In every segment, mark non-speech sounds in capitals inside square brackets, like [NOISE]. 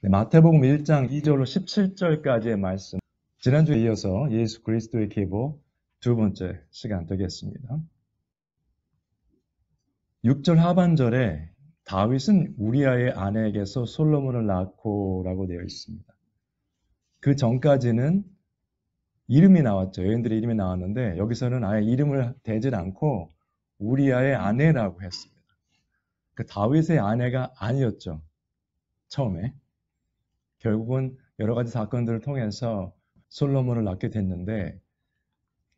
네, 마태복음 1장 2절로 17절까지의 말씀. 지난주에 이어서 예수 그리스도의 계보 두 번째 시간 되겠습니다. 6절 하반절에 다윗은 우리아의 아내에게서 솔로몬을 낳고라고 되어 있습니다. 그 전까지는 이름이 나왔죠. 여인들의 이름이 나왔는데 여기서는 아예 이름을 대질 않고 우리아의 아내라고 했습니다. 그 다윗의 아내가 아니었죠. 처음에. 결국은 여러 가지 사건들을 통해서 솔로몬을 낳게 됐는데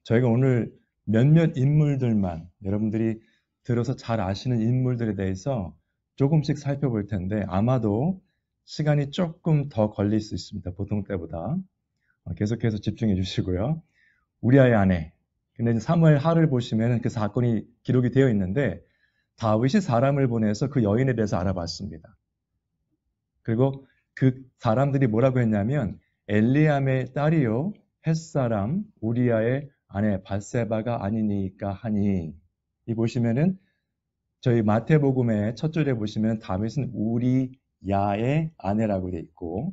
저희가 오늘 몇몇 인물들만 여러분들이 들어서 잘 아시는 인물들에 대해서 조금씩 살펴볼 텐데 아마도 시간이 조금 더 걸릴 수 있습니다. 보통 때보다. 어, 계속해서 집중해 주시고요. 우리아의 아내. 근데 3월 하를 보시면 그 사건이 기록이 되어 있는데 다윗이 사람을 보내서 그 여인에 대해서 알아봤습니다. 그리고 그 사람들이 뭐라고 했냐면 엘리암의 딸이요 햇사람 우리아의 아내 바세바가 아니니까 하니 이 보시면은 저희 마태복음의 첫 줄에 보시면 다윗은 우리야의 아내라고 돼 있고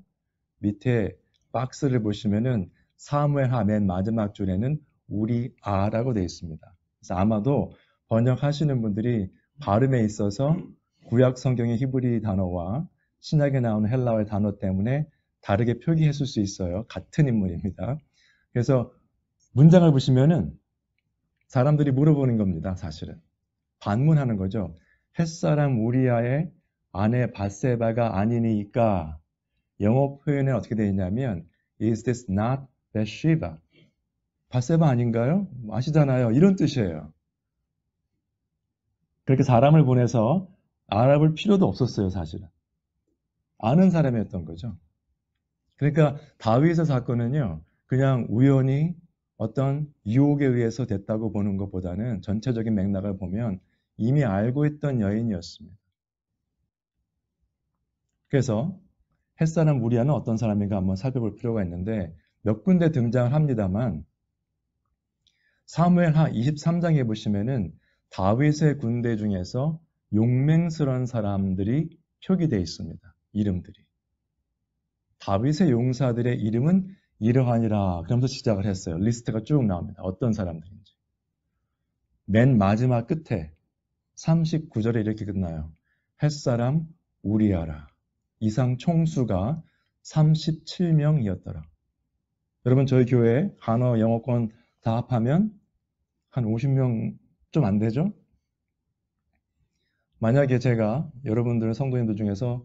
밑에 박스를 보시면은 사무엘하 맨 마지막 줄에는 우리아라고 돼 있습니다. 그래서 아마도 번역하시는 분들이 발음에 있어서 구약 성경의 히브리 단어와 신약에 나오는 헬라어의 단어 때문에 다르게 표기했을 수 있어요. 같은 인물입니다. 그래서 문장을 보시면은 사람들이 물어보는 겁니다. 사실은 반문하는 거죠. 햇사람 우리아의 아내 바세바가 아니니까 영어 표현에 어떻게 되어 있냐면 Is this not Bathsheba? 바세바 아닌가요? 아시잖아요. 이런 뜻이에요. 그렇게 사람을 보내서 알아볼 필요도 없었어요, 사실은. 아는 사람이었던 거죠. 그러니까 다윗의 사건은요, 그냥 우연히 어떤 유혹에 의해서 됐다고 보는 것보다는 전체적인 맥락을 보면 이미 알고 있던 여인이었습니다. 그래서 햇사람 우리아는 어떤 사람인가 한번 살펴볼 필요가 있는데 몇 군데 등장을 합니다만 사무엘하 23장에 보시면은 다윗의 군대 중에서 용맹스러운 사람들이 표기되어 있습니다. 이름들이. 다윗의 용사들의 이름은 이러하니라. 그러면서 시작을 했어요. 리스트가 쭉 나옵니다. 어떤 사람들인지. 맨 마지막 끝에 39절에 이렇게 끝나요. 햇사람 우리아라. 이상 총수가 37명이었더라. 여러분 저희 교회 한어 영어권 다 합하면 한 50명 좀 안 되죠? 만약에 제가 여러분들 성도님들 중에서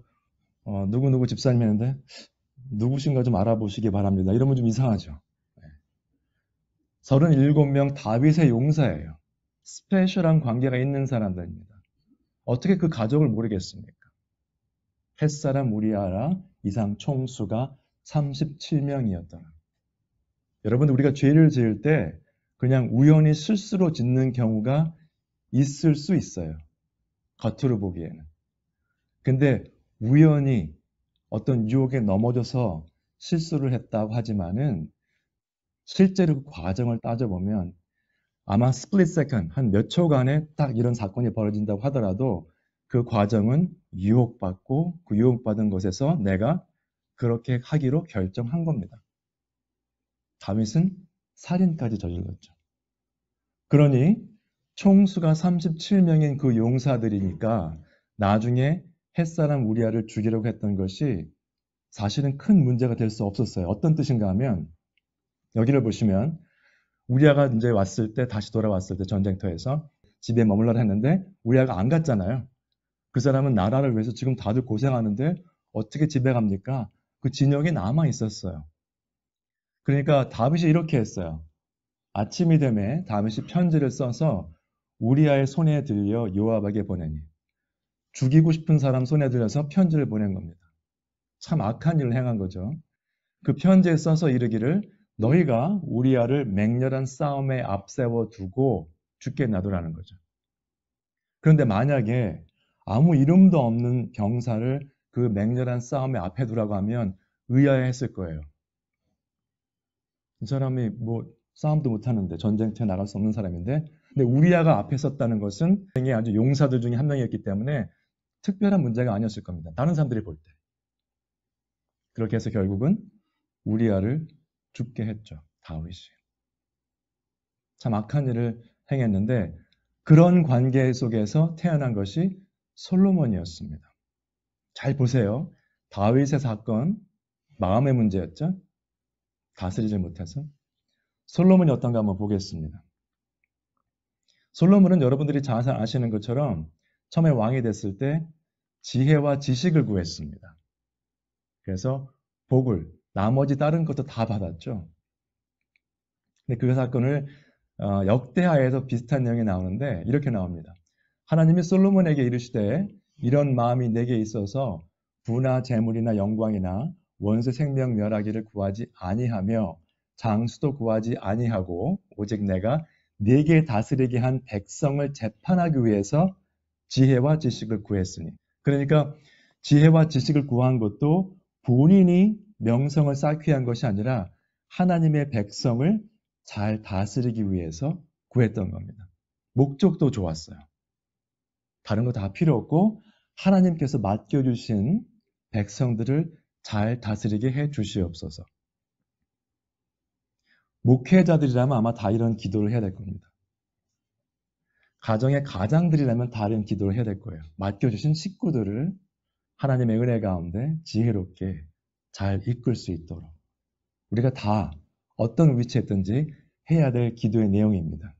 어, 누구누구 집사님인데 누구신가 좀 알아보시기 바랍니다. 이러면 좀 이상하죠. 37명 다윗의 용사예요. 스페셜한 관계가 있는 사람들입니다. 어떻게 그 가족을 모르겠습니까? 햇사람 우리아라 이상 총수가 37명이었더라. 여러분 우리가 죄를 지을 때 그냥 우연히 실수로 짓는 경우가 있을 수 있어요. 겉으로 보기에는. 근데 우연히 어떤 유혹에 넘어져서 실수를 했다고 하지만은 실제로 그 과정을 따져보면 아마 스플릿 세컨 한 몇 초간에 딱 이런 사건이 벌어진다고 하더라도 그 과정은 유혹받고 그 유혹받은 것에서 내가 그렇게 하기로 결정한 겁니다. 다윗은 살인까지 저질렀죠. 그러니 총수가 37명인 그 용사들이니까 나중에 햇사람 우리아를 죽이려고 했던 것이 사실은 큰 문제가 될 수 없었어요. 어떤 뜻인가 하면 여기를 보시면 우리아가 이제 왔을 때 다시 돌아왔을 때 전쟁터에서 집에 머물러 했는데 우리아가 안 갔잖아요. 그 사람은 나라를 위해서 지금 다들 고생하는데 어떻게 집에 갑니까? 그 진영이 남아 있었어요. 그러니까 다윗이 이렇게 했어요. 아침이 되매 다윗이 편지를 써서 우리아의 손에 들려 요압에게 보내니 죽이고 싶은 사람 손에 들려서 편지를 보낸 겁니다. 참 악한 일을 행한 거죠. 그 편지에 써서 이르기를 너희가 우리아를 맹렬한 싸움에 앞세워 두고 죽게 놔두라는 거죠. 그런데 만약에 아무 이름도 없는 경사를그 맹렬한 싸움에 앞에 두라고 하면 의아해 했을 거예요. 이 사람이 뭐 싸움도 못하는데 전쟁터에 나갈 수 없는 사람인데 근데 우리아가 앞에 섰다는 것은 굉장히 아주 용사들 중에 한 명이었기 때문에 특별한 문제가 아니었을 겁니다. 다른 사람들이 볼 때. 그렇게 해서 결국은 우리아를 죽게 했죠. 다윗이. 참 악한 일을 행했는데 그런 관계 속에서 태어난 것이 솔로몬이었습니다. 잘 보세요. 다윗의 사건, 마음의 문제였죠. 다스리지 못해서. 솔로몬이 어떤가 한번 보겠습니다. 솔로몬은 여러분들이 잘 아시는 것처럼 처음에 왕이 됐을 때 지혜와 지식을 구했습니다. 그래서 복을 나머지 다른 것도 다 받았죠. 근데 그 사건을 어, 역대하에서 비슷한 내용이 나오는데 이렇게 나옵니다. 하나님이 솔로몬에게 이르시되 이런 마음이 내게 있어서 부나 재물이나 영광이나 원수 생명 멸하기를 구하지 아니하며 장수도 구하지 아니하고 오직 내가 네게 다스리게 한 백성을 재판하기 위해서 지혜와 지식을 구했으니. 그러니까 지혜와 지식을 구한 것도 본인이 명성을 쌓기 위한 것이 아니라 하나님의 백성을 잘 다스리기 위해서 구했던 겁니다. 목적도 좋았어요. 다른 거 다 필요 없고 하나님께서 맡겨주신 백성들을 잘 다스리게 해 주시옵소서. 목회자들이라면 아마 다 이런 기도를 해야 될 겁니다. 가정의 가장들이라면 다른 기도를 해야 될 거예요. 맡겨주신 식구들을 하나님의 은혜 가운데 지혜롭게 잘 이끌 수 있도록 우리가 다 어떤 위치에 있든지 해야 될 기도의 내용입니다.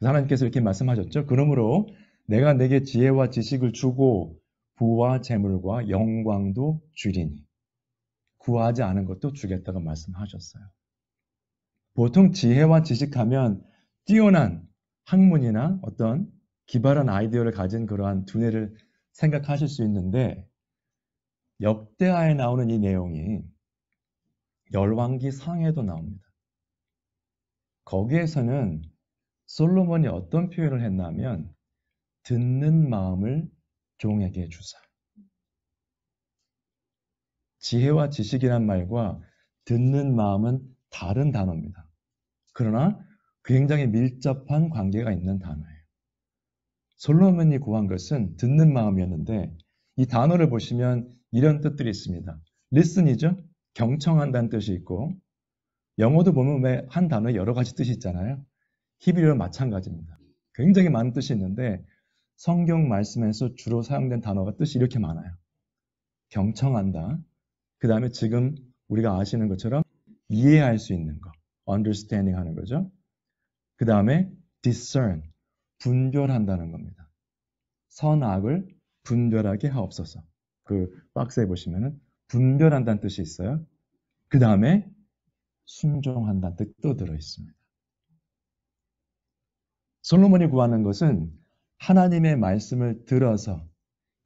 하나님께서 이렇게 말씀하셨죠. 그러므로 내가 내게 지혜와 지식을 주고 부와 재물과 영광도 주리니 구하지 않은 것도 주겠다고 말씀하셨어요. 보통 지혜와 지식하면 뛰어난 학문이나 어떤 기발한 아이디어를 가진 그러한 두뇌를 생각하실 수 있는데 역대하에 나오는 이 내용이 열왕기 상에도 나옵니다. 거기에서는 솔로몬이 어떤 표현을 했냐면 듣는 마음을 종에게 주사. 지혜와 지식이란 말과 듣는 마음은 다른 단어입니다. 그러나 굉장히 밀접한 관계가 있는 단어예요. 솔로몬이 구한 것은 듣는 마음이었는데 이 단어를 보시면 이런 뜻들이 있습니다. listen이죠. 경청한다는 뜻이 있고 영어도 보면 왜 한 단어에 여러 가지 뜻이 있잖아요. 히브리어 마찬가지입니다. 굉장히 많은 뜻이 있는데 성경 말씀에서 주로 사용된 단어가 뜻이 이렇게 많아요. 경청한다. 그 다음에 지금 우리가 아시는 것처럼 이해할 수 있는 거, understanding 하는 거죠. 그 다음에 discern, 분별한다는 겁니다. 선악을 분별하게 하옵소서. 그 박스에 보시면은 분별한다는 뜻이 있어요. 그 다음에 순종한다는 뜻도 들어 있습니다. 솔로몬이 구하는 것은 하나님의 말씀을 들어서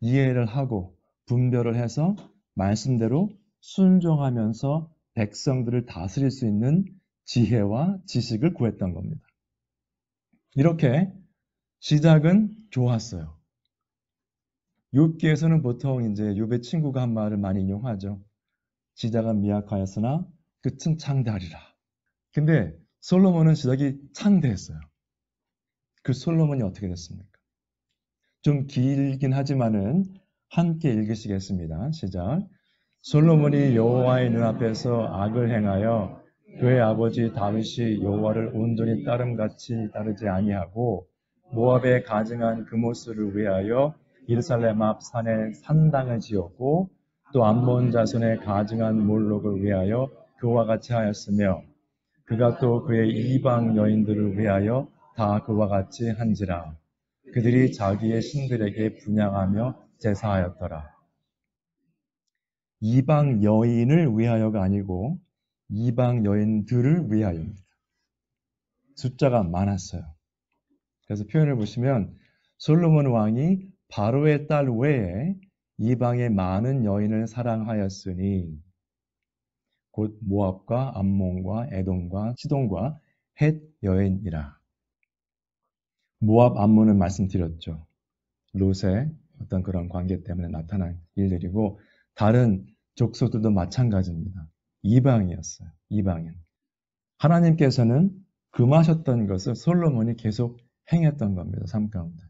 이해를 하고 분별을 해서 말씀대로 순종하면서 백성들을 다스릴 수 있는 지혜와 지식을 구했던 겁니다. 이렇게 시작은 좋았어요. 욥기에서는 보통 이제 욥의 친구가 한 말을 많이 인용하죠. 시작은 미약하였으나 끝은 창달이라 근데 솔로몬은 시작이 창대했어요. 그 솔로몬이 어떻게 됐습니까? 좀 길긴 하지만은 함께 읽으시겠습니다. 시작. 솔로몬이 여호와의 눈앞에서 악을 행하여 그의 아버지 다윗이 여호와를 온전히 따름같이 따르지 아니하고 모압에 가증한 그모습을 위하여 예루살렘 앞 산에 산당을 지었고 또 암몬 자손의 가증한 몰록을 위하여 그와 같이 하였으며 그가 또 그의 이방 여인들을 위하여 다 그와 같이 한지라 그들이 자기의 신들에게 분양하며 제사하였더라 이방 여인을 위하여가 아니고 이방 여인들을 위하여입니다. 숫자가 많았어요. 그래서 표현을 보시면 솔로몬 왕이 바로의 딸 외에 이방의 많은 여인을 사랑하였으니 곧 모압과 암몬과 에돔과 시돈과 헷 여인이라. 모압 암몬을 말씀드렸죠. 롯의 어떤 그런 관계 때문에 나타난 일들이고 다른 족속들도 마찬가지입니다. 이방이었어요. 이방인. 하나님께서는 금하셨던 것을 솔로몬이 계속 행했던 겁니다. 삶 가운데.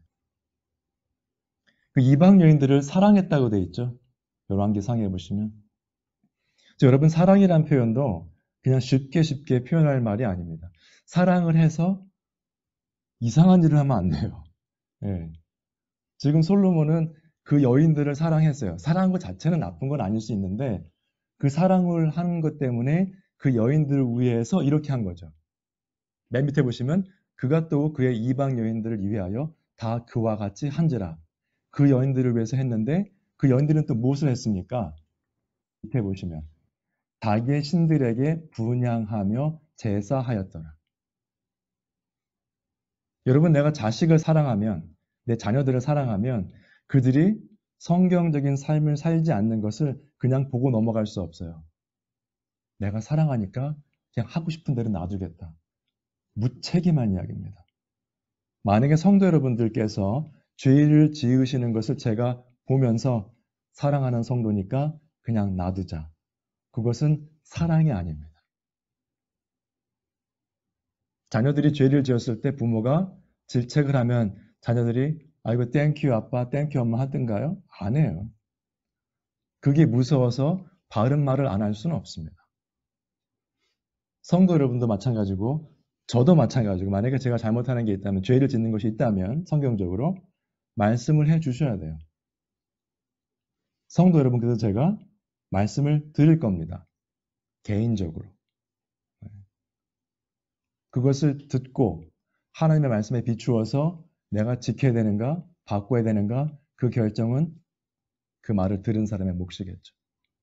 그 이방 여인들을 사랑했다고 돼 있죠. 열왕기상에 보시면. 여러분 사랑이란 표현도 그냥 쉽게 쉽게 표현할 말이 아닙니다. 사랑을 해서 이상한 일을 하면 안 돼요. 네. 지금 솔로몬은 그 여인들을 사랑했어요. 사랑한 것 자체는 나쁜 건 아닐 수 있는데 그 사랑을 하는 것 때문에 그 여인들을 위해서 이렇게 한 거죠. 맨 밑에 보시면 그가 또 그의 이방 여인들을 위하여 다 그와 같이 한지라. 그 여인들을 위해서 했는데 그 여인들은 또 무엇을 했습니까? 밑에 보시면 자기의 신들에게 분양하며 제사하였더라. 여러분 내가 자식을 사랑하면 내 자녀들을 사랑하면 그들이 성경적인 삶을 살지 않는 것을 그냥 보고 넘어갈 수 없어요. 내가 사랑하니까 그냥 하고 싶은 대로 놔두겠다. 무책임한 이야기입니다. 만약에 성도 여러분들께서 죄를 지으시는 것을 제가 보면서 사랑하는 성도니까 그냥 놔두자. 그것은 사랑이 아닙니다. 자녀들이 죄를 지었을 때 부모가 질책을 하면 자녀들이 아이고 땡큐 아빠 땡큐 엄마 하든가요? 안 해요. 그게 무서워서 바른 말을 안 할 수는 없습니다. 성도 여러분도 마찬가지고 저도 마찬가지고 만약에 제가 잘못하는 게 있다면 죄를 짓는 것이 있다면 성경적으로 말씀을 해 주셔야 돼요. 성도 여러분께서 제가 말씀을 드릴 겁니다. 개인적으로. 네. 그것을 듣고 하나님의 말씀에 비추어서 내가 지켜야 되는가, 바꿔야 되는가, 그 결정은 그 말을 들은 사람의 몫이겠죠.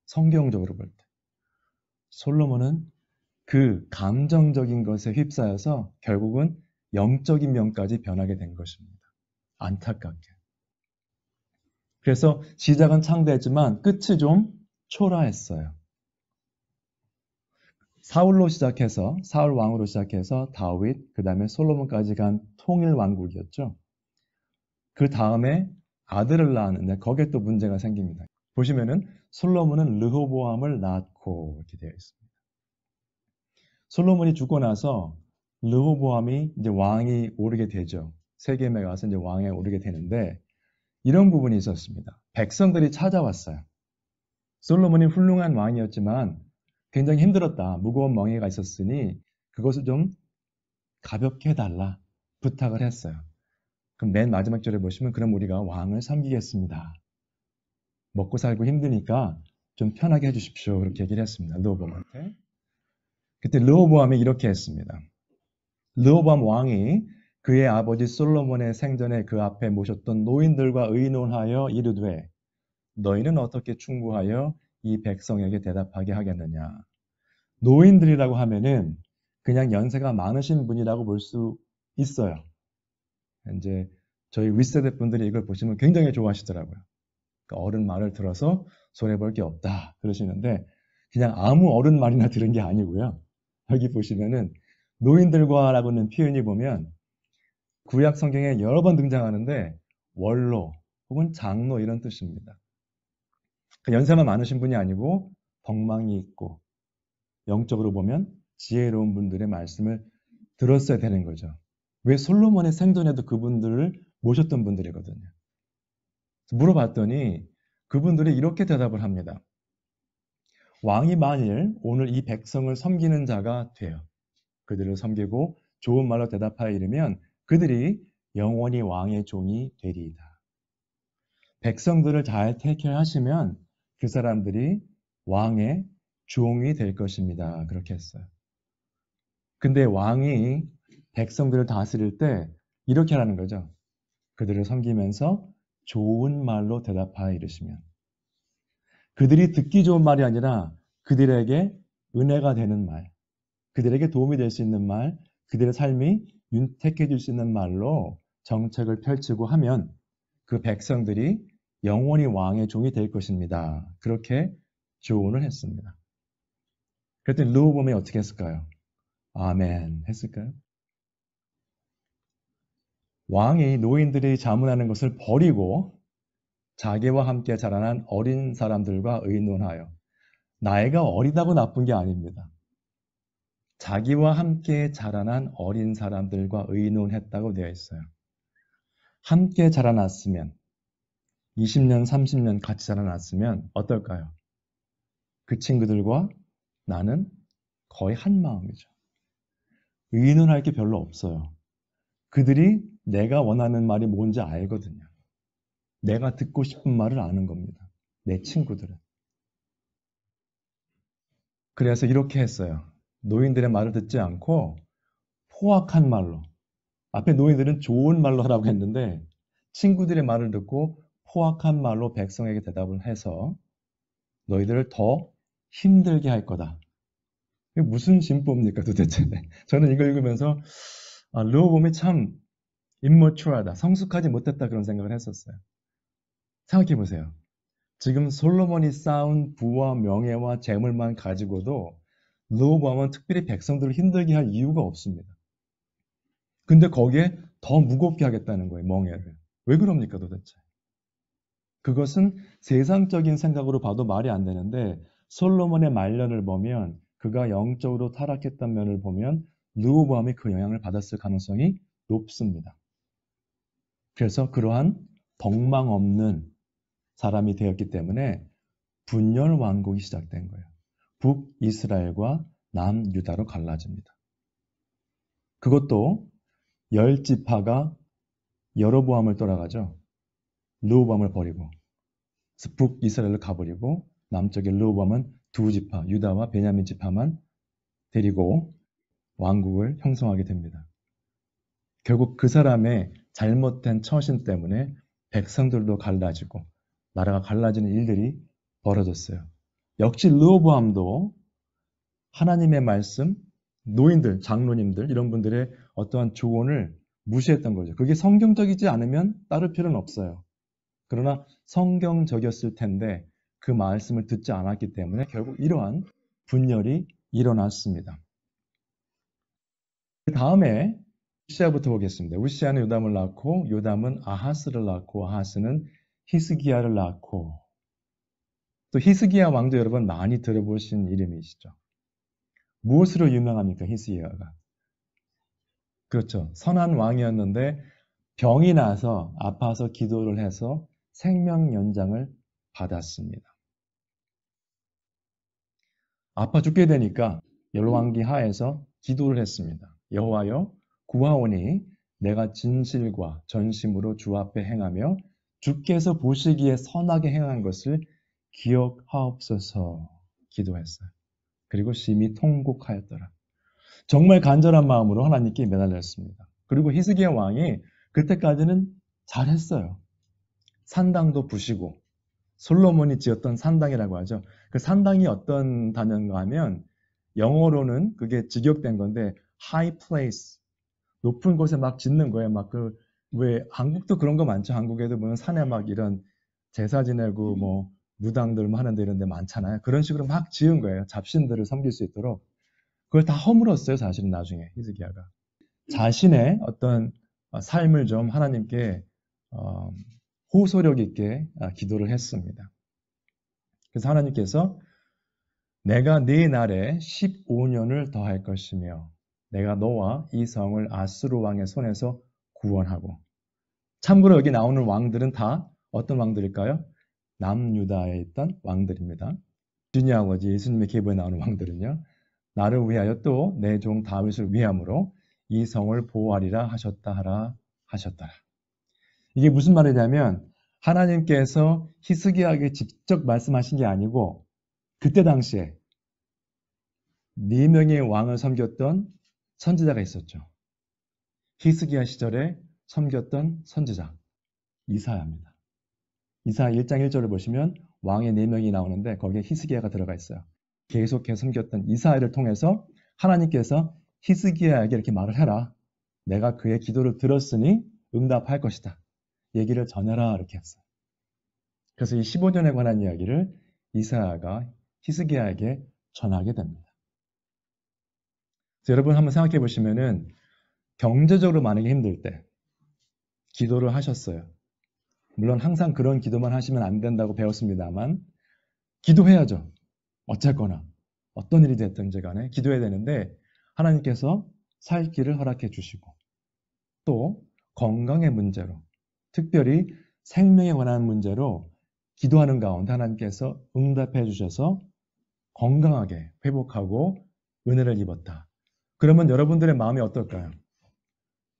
성경적으로 볼 때. 솔로몬은 그 감정적인 것에 휩싸여서 결국은 영적인 면까지 변하게 된 것입니다. 안타깝게. 그래서 시작은 창대했지만 끝이 좀 초라했어요. 사울로 시작해서 사울 왕으로 시작해서 다윗, 그 다음에 솔로몬까지 간 통일 왕국이었죠. 그 다음에 아들을 낳았는데 거기에 또 문제가 생깁니다. 보시면은 솔로몬은 르호보암을 낳고 이렇게 되어 있습니다. 솔로몬이 죽고 나서 르호보암이 이제 왕이 오르게 되죠. 세겜에 가서 이제 왕에 오르게 되는데 이런 부분이 있었습니다. 백성들이 찾아왔어요. 솔로몬이 훌륭한 왕이었지만 굉장히 힘들었다. 무거운 멍해가 있었으니 그것을 좀 가볍게 해달라 부탁을 했어요. 그럼 맨 마지막 절에 보시면 그럼 우리가 왕을 섬기겠습니다. 먹고 살고 힘드니까 좀 편하게 해주십시오. 그렇게 얘기를 했습니다. 르오보암한테 그때 르오보암이 이렇게 했습니다. 르오보암 왕이 그의 아버지 솔로몬의 생전에 그 앞에 모셨던 노인들과 의논하여 이르되 너희는 어떻게 충고하여 이 백성에게 대답하게 하겠느냐. 노인들이라고 하면은 그냥 연세가 많으신 분이라고 볼 수 있어요. 이제 저희 윗세대 분들이 이걸 보시면 굉장히 좋아하시더라고요. 그러니까 어른 말을 들어서 손해볼 게 없다 그러시는데 그냥 아무 어른 말이나 들은 게 아니고요. 여기 보시면은 노인들과라고는 표현이 보면 구약 성경에 여러 번 등장하는데 원로 혹은 장로 이런 뜻입니다. 그 연세만 많으신 분이 아니고 덕망이 있고 영적으로 보면 지혜로운 분들의 말씀을 들었어야 되는 거죠. 왜 솔로몬의 생전에도 그분들을 모셨던 분들이거든요. 물어봤더니 그분들이 이렇게 대답을 합니다. 왕이 만일 오늘 이 백성을 섬기는 자가 돼요. 그들을 섬기고 좋은 말로 대답하여 이르면 그들이 영원히 왕의 종이 되리이다. 백성들을 잘 택해 하시면 그 사람들이 왕의 종이 될 것입니다. 그렇게 했어요. 근데 왕이 백성들을 다스릴 때 이렇게 하는 거죠. 그들을 섬기면서 좋은 말로 대답하여 이르시면 그들이 듣기 좋은 말이 아니라 그들에게 은혜가 되는 말, 그들에게 도움이 될 수 있는 말, 그들의 삶이 윤택해질 수 있는 말로 정책을 펼치고 하면 그 백성들이 영원히 왕의 종이 될 것입니다. 그렇게 조언을 했습니다. 그랬더니 루호보이 어떻게 했을까요? 아멘 했을까요? 왕이 노인들이 자문하는 것을 버리고 자기와 함께 자라난 어린 사람들과 의논하여 나이가 어리다고 나쁜 게 아닙니다. 자기와 함께 자라난 어린 사람들과 의논했다고 되어 있어요. 함께 자라났으면 20년, 30년 같이 자라났으면 어떨까요? 그 친구들과 나는 거의 한 마음이죠. 의논할 게 별로 없어요. 그들이 내가 원하는 말이 뭔지 알거든요. 내가 듣고 싶은 말을 아는 겁니다. 내 친구들은. 그래서 이렇게 했어요. 노인들의 말을 듣지 않고 포악한 말로. 앞에 노인들은 좋은 말로 하라고 했는데 친구들의 말을 듣고 포악한 말로 백성에게 대답을 해서 너희들을 더 힘들게 할 거다. 이게 무슨 진법입니까 도대체? [LAUGHS] 저는 이걸 읽으면서 아, 르호봄이 참 임머추얼하다, 성숙하지 못했다 그런 생각을 했었어요. 생각해 보세요. 지금 솔로몬이 쌓은 부와 명예와 재물만 가지고도 르호보암은 특별히 백성들을 힘들게 할 이유가 없습니다. 근데 거기에 더 무겁게 하겠다는 거예요, 멍해를. 왜 그럽니까 도대체? 그것은 세상적인 생각으로 봐도 말이 안 되는데 솔로몬의 말년을 보면 그가 영적으로 타락했던 면을 보면 르호보암이 그 영향을 받았을 가능성이 높습니다. 그래서 그러한 덕망 없는 사람이 되었기 때문에 분열 왕국이 시작된 거예요. 북 이스라엘과 남 유다로 갈라집니다. 그것도 열 지파가 여로보암을 떠나가죠. 르호밤을 버리고 북 이스라엘로 가버리고 남쪽의 르호밤은 두 지파 유다와 베냐민 지파만 데리고 왕국을 형성하게 됩니다. 결국 그 사람의 잘못된 처신 때문에 백성들도 갈라지고 나라가 갈라지는 일들이 벌어졌어요. 역시 르호보암도 하나님의 말씀, 노인들, 장로님들 이런 분들의 어떠한 조언을 무시했던 거죠. 그게 성경적이지 않으면 따를 필요는 없어요. 그러나 성경적이었을 텐데 그 말씀을 듣지 않았기 때문에 결국 이러한 분열이 일어났습니다. 그 다음에 우시아부터 보겠습니다. 우시아는 요담을 낳고 요담은 아하스를 낳고 아하스는 히스기야를 낳고 또 히스기야 왕도 여러분 많이 들어보신 이름이시죠. 무엇으로 유명합니까? 히스기야가. 그렇죠. 선한 왕이었는데 병이 나서 아파서 기도를 해서 생명 연장을 받았습니다. 아파 죽게 되니까 열왕기 하에서 기도를 했습니다. 여호와여 구하오니 내가 진실과 전심으로 주 앞에 행하며 주께서 보시기에 선하게 행한 것을 기억하옵소서 기도했어요. 그리고 심히 통곡하였더라. 정말 간절한 마음으로 하나님께 매달렸습니다. 그리고 히스기야 왕이 그때까지는 잘했어요. 산당도 부시고 솔로몬이 지었던 산당이라고 하죠. 그 산당이 어떤 단어인가 하면 영어로는 그게 직역된 건데 high place 높은 곳에 막 짓는 거예요. 막 그 왜 한국도 그런 거 많죠. 한국에도 보면 산에 막 이런 제사 지내고 뭐 무당들 뭐 하는데 이런 데 많잖아요. 그런 식으로 막 지은 거예요. 잡신들을 섬길 수 있도록. 그걸 다 허물었어요. 사실은 나중에 히스기야가 자신의 어떤 삶을 좀 하나님께 어, 호소력 있게 아, 기도를 했습니다. 그래서 하나님께서 내가 네 날에 15년을 더할 것이며 내가 너와 이 성을 아수르 왕의 손에서 구원하고 참고로 여기 나오는 왕들은 다 어떤 왕들일까요? 남유다에 있던 왕들입니다. 주님 아버지 예수님의 계보에 나오는 왕들은요. 나를 위하여 또 내 종 다윗을 위함으로 이 성을 보호하리라 하셨다 하라 하셨다라 이게 무슨 말이냐면 하나님께서 히스기야에게 직접 말씀하신 게 아니고 그때 당시에 네 명의 왕을 섬겼던 선지자가 있었죠. 히스기야 시절에 섬겼던 선지자 이사야입니다. 이사야 1장 1절을 보시면 왕의 네 명이 나오는데 거기에 히스기야가 들어가 있어요. 계속해서 섬겼던 이사야를 통해서 하나님께서 히스기야에게 이렇게 말을 해라. 내가 그의 기도를 들었으니 응답할 것이다. 얘기를 전해라 이렇게 했어요. 그래서 이 15년에 관한 이야기를 이사야가 히스기야에게 전하게 됩니다. 여러분 한번 생각해 보시면은 경제적으로 만약에 힘들 때 기도를 하셨어요. 물론 항상 그런 기도만 하시면 안 된다고 배웠습니다만 기도해야죠. 어쨌거나 어떤 일이 됐든지 간에 기도해야 되는데 하나님께서 살 길을 허락해 주시고 또 건강의 문제로 특별히 생명에 관한 문제로 기도하는 가운데 하나님께서 응답해 주셔서 건강하게 회복하고 은혜를 입었다. 그러면 여러분들의 마음이 어떨까요?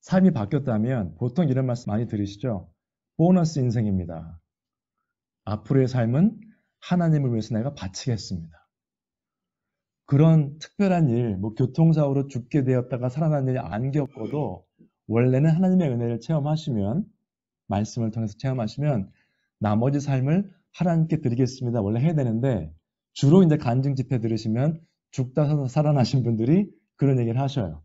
삶이 바뀌었다면 보통 이런 말씀 많이 들으시죠? 보너스 인생입니다. 앞으로의 삶은 하나님을 위해서 내가 바치겠습니다. 그런 특별한 일, 뭐 교통사고로 죽게 되었다가 살아난 일이 안 겪어도 원래는 하나님의 은혜를 체험하시면 말씀을 통해서 체험하시면 나머지 삶을 하나님께 드리겠습니다. 원래 해야 되는데 주로 이제 간증 집회 들으시면 죽다 살아나신 분들이 그런 얘기를 하셔요.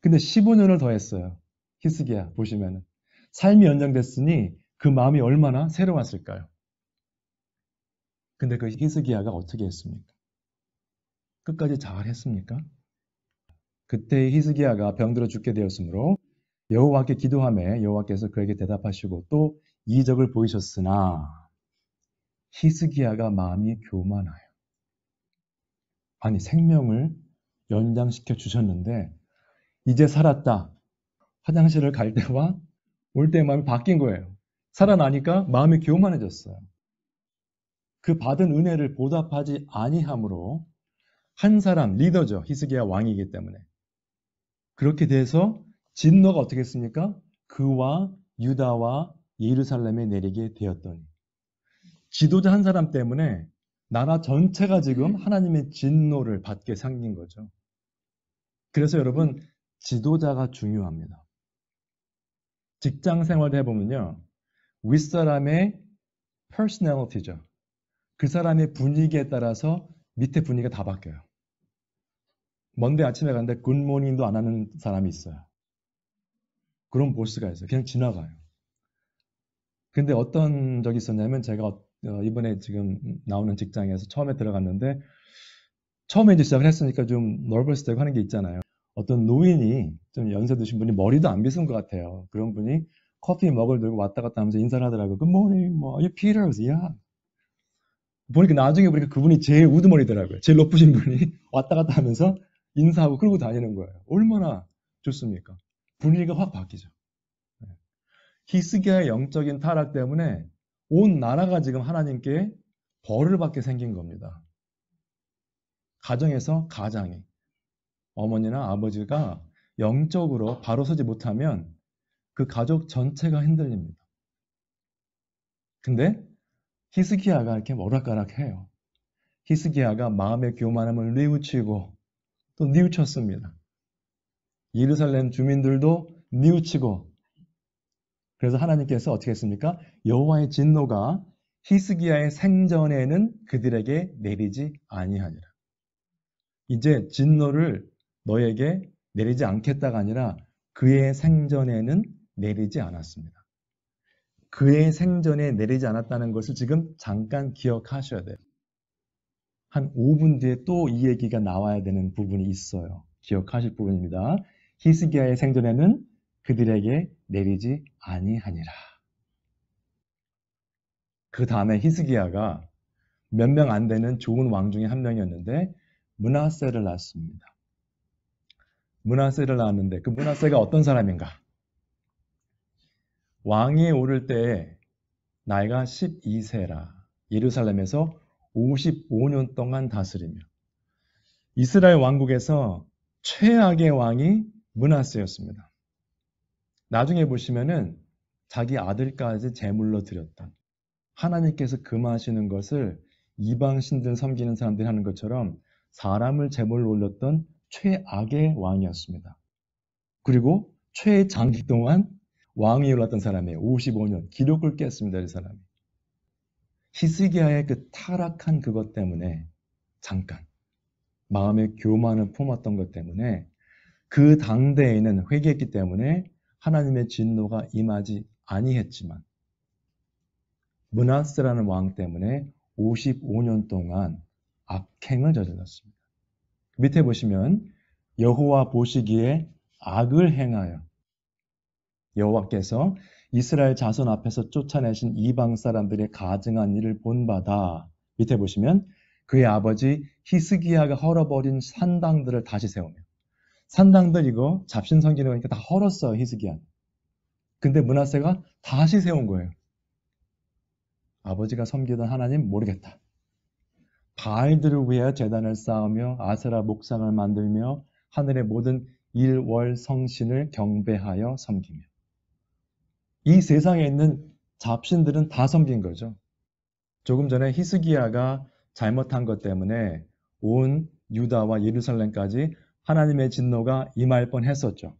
근데 15년을 더 했어요. 희스기야보시면 삶이 연장됐으니 그 마음이 얼마나 새로웠을까요? 근데 그 히스기야가 어떻게 했습니까? 끝까지 잘 했습니까? 그때 히스기야가 병들어 죽게 되었으므로 여호와께 기도함에 여호와께서 그에게 대답하시고 또 이적을 보이셨으나 히스기야가 마음이 교만하여 아니 생명을 연장시켜 주셨는데 이제 살았다 화장실을 갈 때와 올 때 마음이 바뀐 거예요 살아나니까 마음이 교만해졌어요 그 받은 은혜를 보답하지 아니함으로 한 사람 리더죠 히스기야 왕이기 때문에 그렇게 돼서 진노가 어떻게 했습니까? 그와 유다와 예루살렘에 내리게 되었더니 지도자 한 사람 때문에 나라 전체가 지금 음. 하나님의 진노를 받게 생긴 거죠. 그래서 여러분 지도자가 중요합니다. 직장 생활도 해보면요. 윗사람의 personality죠. 그 사람의 분위기에 따라서 밑에 분위기가 다 바뀌어요. 먼데 아침에 갔는데 굿모닝도 안 하는 사람이 있어요. 그런 보스가 있어요. 그냥 지나가요. 근데 어떤 적이 있었냐면 제가 어, 어, 이번에 지금 나오는 직장에서 처음에 들어갔는데 처음에 이제 시작을 했으니까 좀 널버스 되고 하는 게 있잖아요. 어떤 노인이 좀 연세 드신 분이 머리도 안 빗은 것 같아요. 그런 분이 커피 먹을 들고 왔다 갔다 하면서 인사를 하더라고요. Good morning, 뭐, you Peter? 서 yeah. 보니까 나중에 보니까 그분이 제일 우두머리더라고요. 제일 높으신 분이 [LAUGHS] 왔다 갔다 하면서 인사하고 그러고 다니는 거예요. 얼마나 좋습니까? 분위기가 확 바뀌죠. 네. 히스기야의 영적인 타락 때문에 온 나라가 지금 하나님께 벌을 받게 생긴 겁니다. 가정에서 가장이 어머니나 아버지가 영적으로 바로 서지 못하면 그 가족 전체가 흔들립니다. 근데 히스기야가 이렇게 오락가락해요. 히스기야가 마음의 교만함을 뉘우치고 또 뉘우쳤습니다. 예루살렘 주민들도 뉘우치고 그래서 하나님께서 어떻게 했습니까? 여호와의 진노가 히스기야의 생전에는 그들에게 내리지 아니하니라. 이제 진노를 너에게 내리지 않겠다가 아니라 그의 생전에는 내리지 않았습니다. 그의 생전에 내리지 않았다는 것을 지금 잠깐 기억하셔야 돼요. 한 5분 뒤에 또 이 얘기가 나와야 되는 부분이 있어요. 기억하실 부분입니다. 히스기야의 생전에는 그들에게 내리지 아니하니라. 그 다음에 히스기야가 몇 명 안 되는 좋은 왕 중에 한 명이었는데 문하세를 낳습니다. 문하세를 낳았는데 그 문하세가 어떤 사람인가? 왕이 오를 때에 나이가 12세라 예루살렘에서 55년 동안 다스리며 이스라엘 왕국에서 최악의 왕이 문하세였습니다. 나중에 보시면은 자기 아들까지 제물로 드렸다. 하나님께서 금하시는 것을 이방 신들 섬기는 사람들이 하는 것처럼 사람을 제물로 올렸던 최악의 왕이었습니다. 그리고 최장기 동안 왕이 올랐던 사람이에요. 55년 기록을 깼습니다. 이 사람이. 히스기야의 그 타락한 그것 때문에 잠깐 마음의 교만을 품었던 것 때문에 그 당대에는 회개했기 때문에 하나님의 진노가 임하지 아니했지만 문하스라는 왕 때문에 55년 동안 악행을 저질렀습니다. 밑에 보시면 여호와 보시기에 악을 행하여 여호와께서 이스라엘 자손 앞에서 쫓아내신 이방 사람들의 가증한 일을 본받아 밑에 보시면 그의 아버지 히스기야가 헐어버린 산당들을 다시 세우며 산당들이고 잡신 섬기는 거니까 다 헐었어요, 히스기야. 근데 문하세가 다시 세운 거예요. 아버지가 섬기던 하나님 모르겠다. 바알들을 위하여 재단을 쌓으며 아세라 목상을 만들며 하늘의 모든 일월 성신을 경배하여 섬기며 이 세상에 있는 잡신들은 다 섬긴 거죠. 조금 전에 히스기야가 잘못한 것 때문에 온 유다와 예루살렘까지 하나님의 진노가 임할 뻔했었죠.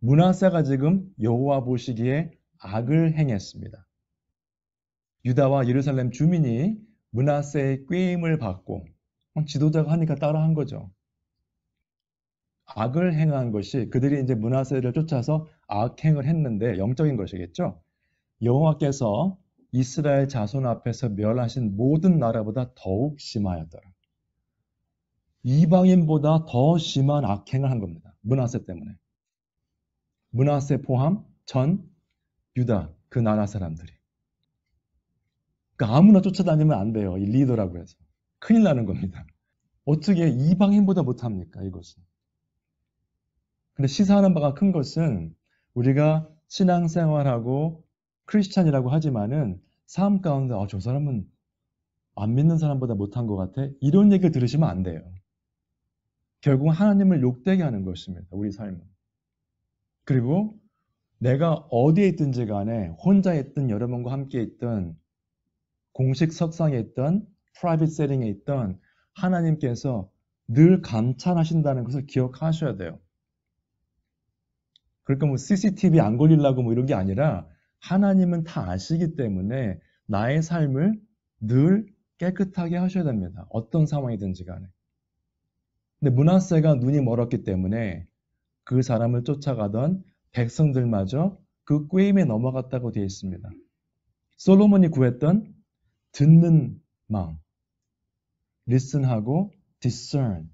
문하세가 지금 여호와 보시기에 악을 행했습니다. 유다와 예루살렘 주민이 문하세의 꾀임을 받고 지도자가 하니까 따라한 거죠. 악을 행한 것이 그들이 이제 문하세를 쫓아서 악행을 했는데 영적인 것이겠죠. 여호와께서 이스라엘 자손 앞에서 멸하신 모든 나라보다 더욱 심하였더라. 이방인보다 더 심한 악행을 한 겁니다. 문하세 때문에. 문하세 포함 전 유다 그 나라 사람들이. 그러니까 아무나 쫓아다니면 안 돼요. 이 리더라고 해서. 큰일 나는 겁니다. 어떻게 이방인보다 못합니까? 이것은. 근데 시사하는 바가 큰 것은 우리가 신앙생활하고 크리스찬이라고 하지만은 삶 가운데 아, 저 사람은 안 믿는 사람보다 못한 것 같아 이런 얘기를 들으시면 안 돼요. 결국 하나님을 욕되게 하는 것입니다. 우리 삶은. 그리고 내가 어디에 있든지 간에 혼자 있든 여러분과 함께 있든 공식 석상에 있던 프라이빗 세팅에 있던 하나님께서 늘 감찰하신다는 것을 기억하셔야 돼요. 그러니까 뭐 CCTV 안 걸리려고 뭐 이런 게 아니라 하나님은 다 아시기 때문에 나의 삶을 늘 깨끗하게 하셔야 됩니다. 어떤 상황이든지 간에. 근데 문하세가 눈이 멀었기 때문에 그 사람을 쫓아가던 백성들마저 그 꾀임에 넘어갔다고 되어 있습니다. 솔로몬이 구했던 듣는 마음, listen하고 discern,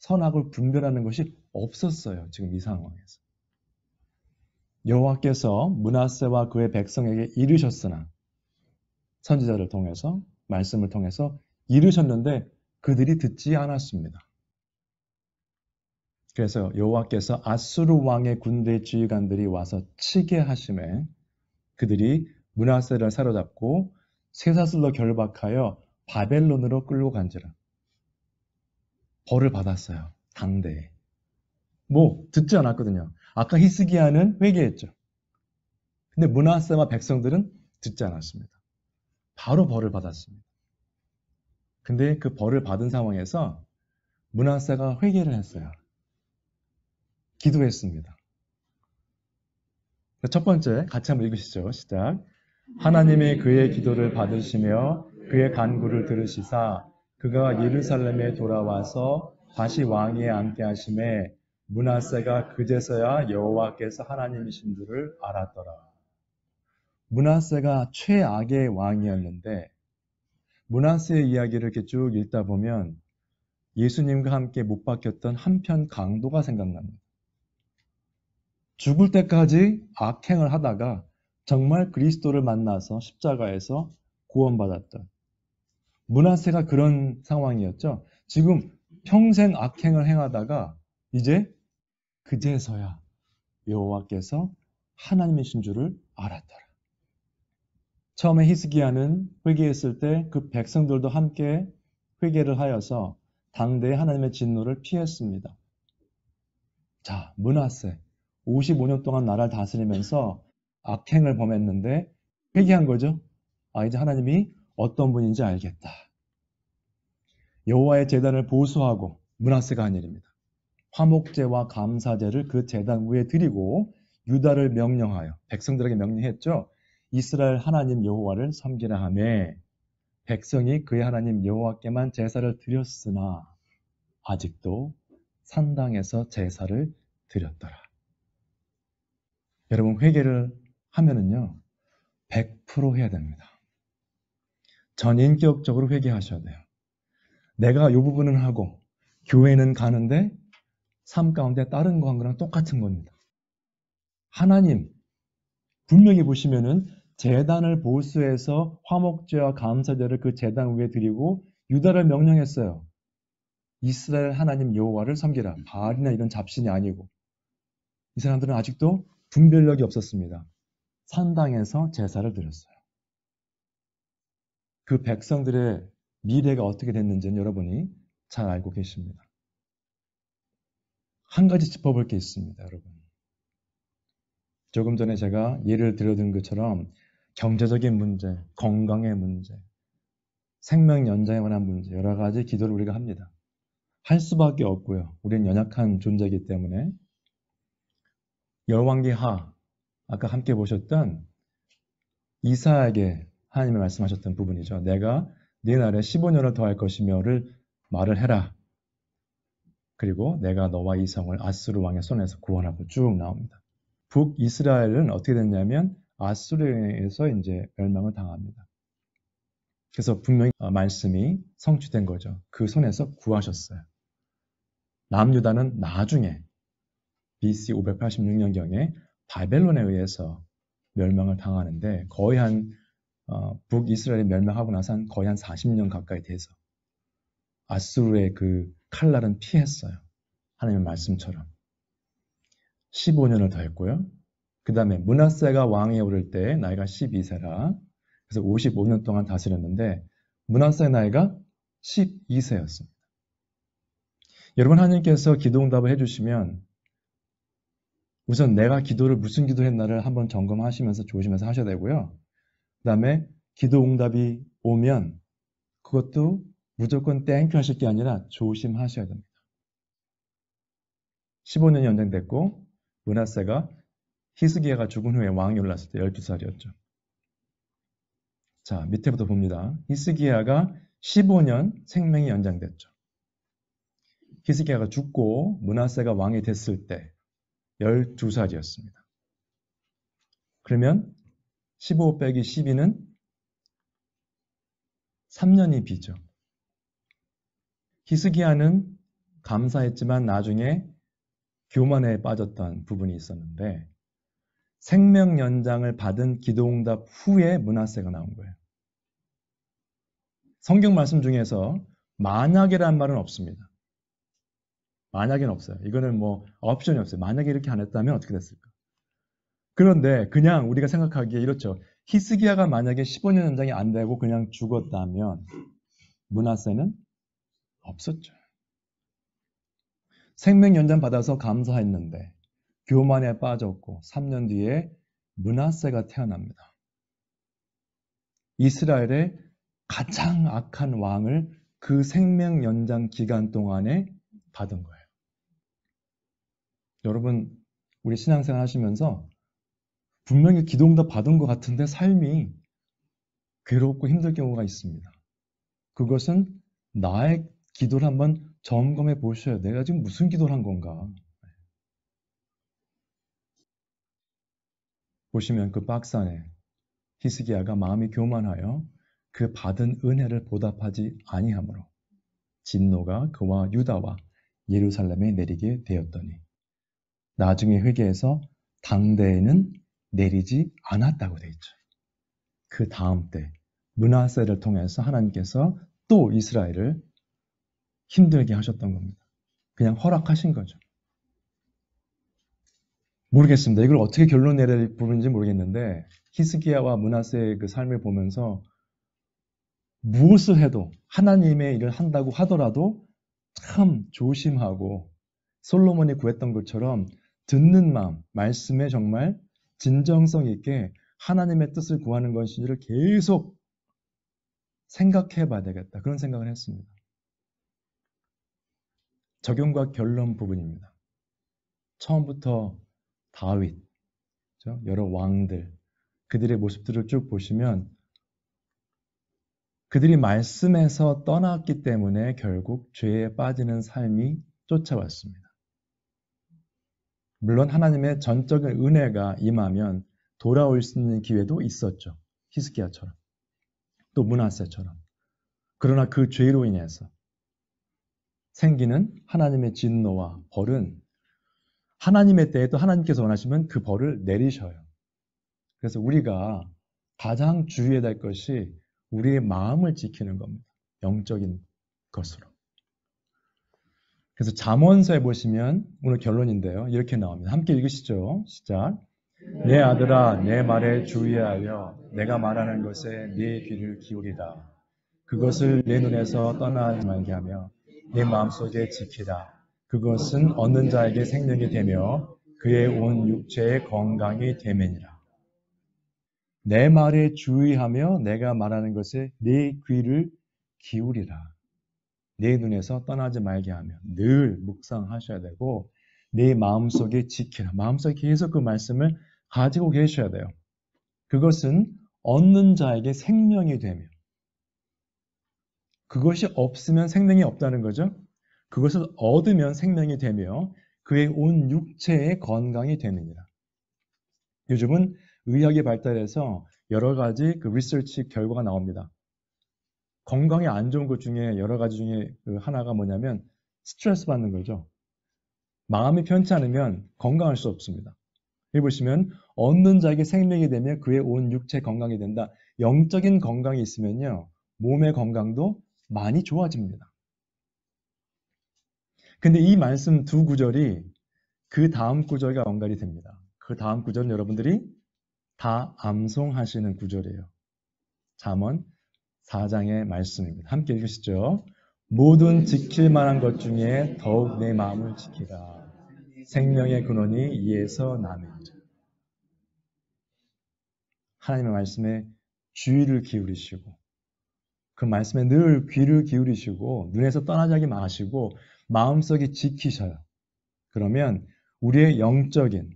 선악을 분별하는 것이 없었어요. 지금 이 상황에서. 여호와께서 문하세와 그의 백성에게 이르셨으나 선지자를 통해서 말씀을 통해서 이르셨는데 그들이 듣지 않았습니다. 그래서 여호와께서 아수르 왕의 군대 지휘관들이 와서 치게 하심에 그들이 문하세를 사로잡고 세사슬로 결박하여 바벨론으로 끌고 간지라. 벌을 받았어요. 당대에. 뭐 듣지 않았거든요. 아까 히스기야는 회개했죠. 근데 문하세와 백성들은 듣지 않았습니다. 바로 벌을 받았습니다. 근데 그 벌을 받은 상황에서 문하세가 회개를 했어요. 기도했습니다. 첫 번째 같이 한번 읽으시죠. 시작. 하나님이 그의 기도를 받으시며 그의 간구를 들으시사 그가 예루살렘에 돌아와서 다시 왕위에 앉게 하심에 문하세가 그제서야 여호와께서 하나님이신 줄을 알았더라. 문하세가 최악의 왕이었는데 문하세의 이야기를 이렇게 쭉 읽다 보면 예수님과 함께 못 박혔던 한편 강도가 생각납니다. 죽을 때까지 악행을 하다가 정말 그리스도를 만나서 십자가에서 구원받았던 문하세가 그런 상황이었죠. 지금 평생 악행을 행하다가 이제 그제서야 여호와께서 하나님이신 줄을 알았더라. 처음에 히스기야는 회개했을 때 그 백성들도 함께 회개를 하여서 당대의 하나님의 진노를 피했습니다. 자, 문하세 55년 동안 나라를 다스리면서 악행을 범했는데 회개한 거죠. 아 이제 하나님이 어떤 분인지 알겠다. 여호와의 제단을 보수하고 문하세가 한 일입니다. 화목제와 감사제를 그제단 위에 드리고 유다를 명령하여 백성들에게 명령했죠. 이스라엘 하나님 여호와를 섬기라 하매 백성이 그의 하나님 여호와께만 제사를 드렸으나 아직도 산당에서 제사를 드렸더라. 여러분 회개를 하면은요 100% 해야 됩니다. 전인격적으로 회개하셔야 돼요. 내가 요 부분은 하고 교회는 가는데 삶 가운데 다른 거 한 거랑 똑같은 겁니다. 하나님 분명히 보시면은 재단을 보수해서 화목제와 감사제를 그 재단 위에 드리고 유다를 명령했어요. 이스라엘 하나님 여호와를 섬기라. 바알이나 이런 잡신이 아니고 이 사람들은 아직도 분별력이 없었습니다. 산당에서 제사를 드렸어요. 그 백성들의 미래가 어떻게 됐는지는 여러분이 잘 알고 계십니다. 한 가지 짚어볼 게 있습니다, 여러분. 조금 전에 제가 예를 들어든 것처럼 경제적인 문제, 건강의 문제, 생명 연장에 관한 문제, 여러 가지 기도를 우리가 합니다. 할 수밖에 없고요. 우린 연약한 존재이기 때문에 열왕기하 아까 함께 보셨던 이사에게 하나님이 말씀하셨던 부분이죠. 내가 네 날에 15년을 더할 것이며를 말을 해라. 그리고 내가 너와 이 성을 아수르 왕의 손에서 구원하고 쭉 나옵니다. 북 이스라엘은 어떻게 됐냐면 아수르에서 이제 멸망을 당합니다. 그래서 분명히 어, 말씀이 성취된 거죠. 그 손에서 구하셨어요. 남유다는 나중에 BC 586년경에 바벨론에 의해서 멸망을 당하는데 거의 한 어, 북이스라엘이 멸망하고 나서 한 거의 한 40년 가까이 돼서 아수르의 그 칼날은 피했어요. 하나님의 말씀처럼. 15년을 더 했고요. 그 다음에 문하세가 왕에 오를 때 나이가 12세라. 그래서 55년 동안 다스렸는데 문하세의 나이가 12세였습니다. 여러분 하나님께서 기도 응답을 해주시면 우선 내가 기도를 무슨 기도했나를 한번 점검하시면서 조심해서 하셔야 되고요. 그 다음에 기도 응답이 오면 그것도 무조건 땡큐 하실 게 아니라 조심하셔야 됩니다. 15년이 연장됐고 문하세가 히스기야가 죽은 후에 왕이 올랐을 때 12살이었죠. 자, 밑에부터 봅니다. 히스기야가 15년 생명이 연장됐죠. 히스기야가 죽고 문하세가 왕이 됐을 때 12살이었습니다. 그러면 15 빼기 12는 3년이 비죠. 히스기야는 감사했지만 나중에 교만에 빠졌던 부분이 있었는데 생명 연장을 받은 기도응답 후에 문화세가 나온 거예요. 성경 말씀 중에서 만약이라는 말은 없습니다. 만약엔 없어요. 이거는 뭐 옵션이 없어요. 만약에 이렇게 안 했다면 어떻게 됐을까? 그런데 그냥 우리가 생각하기에 이렇죠. 히스기야가 만약에 15년 연장이 안 되고 그냥 죽었다면 문화세는 없었죠. 생명 연장 받아서 감사했는데 교만에 빠졌고 3년 뒤에 문화세가 태어납니다. 이스라엘의 가장 악한 왕을 그 생명 연장 기간 동안에 받은 거예요. 여러분 우리 신앙생활 하시면서 분명히 기도응답 받은 것 같은데 삶이 괴롭고 힘들 경우가 있습니다. 그것은 나의 기도를 한번 점검해 보셔야 내가 지금 무슨 기도를 한 건가? 보시면 그 박스 안에 히스기야가 마음이 교만하여 그 받은 은혜를 보답하지 아니하므로 진노가 그와 유다와 예루살렘에 내리게 되었더니 나중에 회개해서 당대에는 내리지 않았다고 돼 있죠. 그 다음 때 문화세를 통해서 하나님께서 또 이스라엘을 힘들게 하셨던 겁니다. 그냥 허락하신 거죠. 모르겠습니다. 이걸 어떻게 결론 내릴 부분인지 모르겠는데 히스기야와 문하세의 그 삶을 보면서 무엇을 해도 하나님의 일을 한다고 하더라도 참 조심하고 솔로몬이 구했던 것처럼 듣는 마음, 말씀에 정말 진정성 있게 하나님의 뜻을 구하는 것인지를 계속 생각해 봐야 되겠다. 그런 생각을 했습니다. 적용과 결론 부분입니다. 처음부터 다윗, 여러 왕들, 그들의 모습들을 쭉 보시면 그들이 말씀에서 떠났기 때문에 결국 죄에 빠지는 삶이 쫓아왔습니다. 물론 하나님의 전적인 은혜가 임하면 돌아올 수 있는 기회도 있었죠. 히스기야처럼. 또 문하세처럼. 그러나 그 죄로 인해서 생기는 하나님의 진노와 벌은 하나님의 때에도 하나님께서 원하시면 그 벌을 내리셔요. 그래서 우리가 가장 주의해야 될 것이 우리의 마음을 지키는 겁니다. 영적인 것으로. 그래서 잠언서에 보시면 오늘 결론인데요. 이렇게 나옵니다. 함께 읽으시죠. 시작. 네. 내 아들아 내 말에 주의하여 내가 말하는 것에 네 귀를 기울이다 그것을 내 눈에서 떠나지 말게 하며 내 마음속에 지키다 그것은 얻는 자에게 생명이 되며 그의 온 육체의 건강이 되매니라. 내 말에 주의하며 내가 말하는 것에 네 귀를 기울이라. 내 눈에서 떠나지 말게 하며 늘 묵상하셔야 되고 내 마음속에 지키라. 마음속에 계속 그 말씀을 가지고 계셔야 돼요. 그것은 얻는 자에게 생명이 되며 그것이 없으면 생명이 없다는 거죠. 그것을 얻으면 생명이 되며 그의 온 육체의 건강이 되느니라. 요즘은 의학이 발달해서 여러 가지 그 리서치 결과가 나옵니다. 건강에 안 좋은 것 중에 여러 가지 중에 그 하나가 뭐냐면 스트레스 받는 거죠. 마음이 편치 않으면 건강할 수 없습니다. 여기 보시면 얻는 자에게 생명이 되며 그의 온 육체 건강이 된다. 영적인 건강이 있으면요. 몸의 건강도 많이 좋아집니다. 근데 이 말씀 두 구절이 그 다음 구절과 연관이 됩니다. 그 다음 구절은 여러분들이 다 암송하시는 구절이에요. 잠언 4장의 말씀입니다. 함께 읽으시죠. 모든 지킬 만한 것 중에 더욱 내 마음을 지키라. 생명의 근원이 이에서 남이니라. 하나님의 말씀에 주의를 기울이시고 그 말씀에 늘 귀를 기울이시고 눈에서 떠나자기 마시고 마음속에 지키셔요. 그러면 우리의 영적인,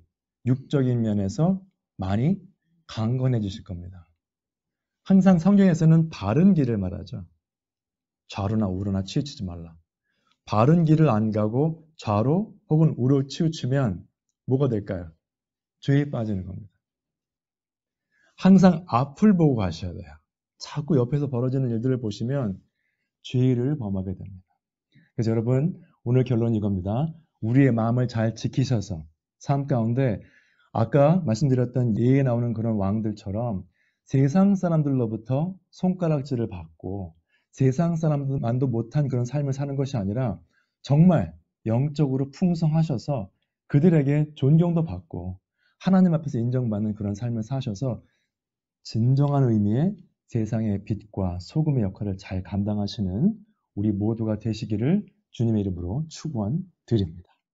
육적인 면에서 많이 강건해지실 겁니다. 항상 성경에서는 바른 길을 말하죠. 좌로나 우로나 치우치지 말라. 바른 길을 안 가고 좌로 혹은 우로 치우치면 뭐가 될까요? 죄에 빠지는 겁니다. 항상 앞을 보고 가셔야 돼요. 자꾸 옆에서 벌어지는 일들을 보시면 죄를 범하게 됩니다. 그래서 여러분, 오늘 결론이 이겁니다. 우리의 마음을 잘 지키셔서 삶 가운데 아까 말씀드렸던 예에 나오는 그런 왕들처럼 세상 사람들로부터 손가락질을 받고 세상 사람들만도 못한 그런 삶을 사는 것이 아니라 정말 영적으로 풍성하셔서 그들에게 존경도 받고 하나님 앞에서 인정받는 그런 삶을 사셔서 진정한 의미의 세상의 빛과 소금의 역할을 잘 감당하시는 우리 모두가 되시기를 주님의 이름으로 축원 드립니다.